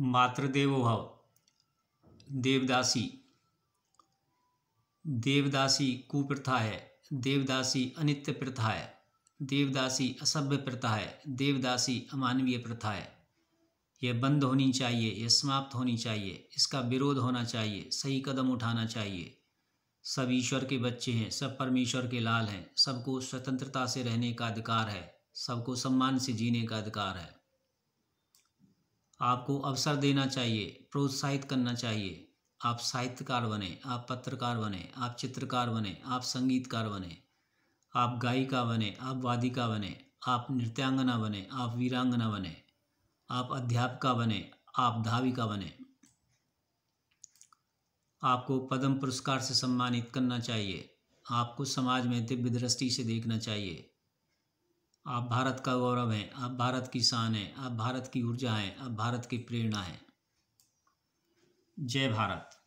मातृदेव भाव देवदासी देवदासी कुप्रथा है देवदासी अनित्य प्रथा है देवदासी असभ्य प्रथा है देवदासी अमानवीय प्रथा है यह बंद होनी चाहिए यह समाप्त होनी चाहिए इसका विरोध होना चाहिए सही कदम उठाना चाहिए सब ईश्वर के बच्चे हैं सब परमेश्वर के लाल हैं सबको स्वतंत्रता से रहने का अधिकार है सबको सम्मान से जीने का अधिकार है आपको अवसर देना चाहिए प्रोत्साहित करना चाहिए आप साहित्यकार बने आप पत्रकार बने आप चित्रकार बने आप संगीतकार बने आप गायिका बने आप वादिका बने आप नृत्यांगना बने आप वीरांगना बने आप अध्यापिका बने आप धाविका बने आपको पद्म पुरस्कार से सम्मानित करना चाहिए आपको समाज में दिव्य दृष्टि से देखना चाहिए आप भारत का गौरव हैं आप भारत की शान हैं आप भारत की ऊर्जा हैं आप भारत की प्रेरणा हैं जय भारत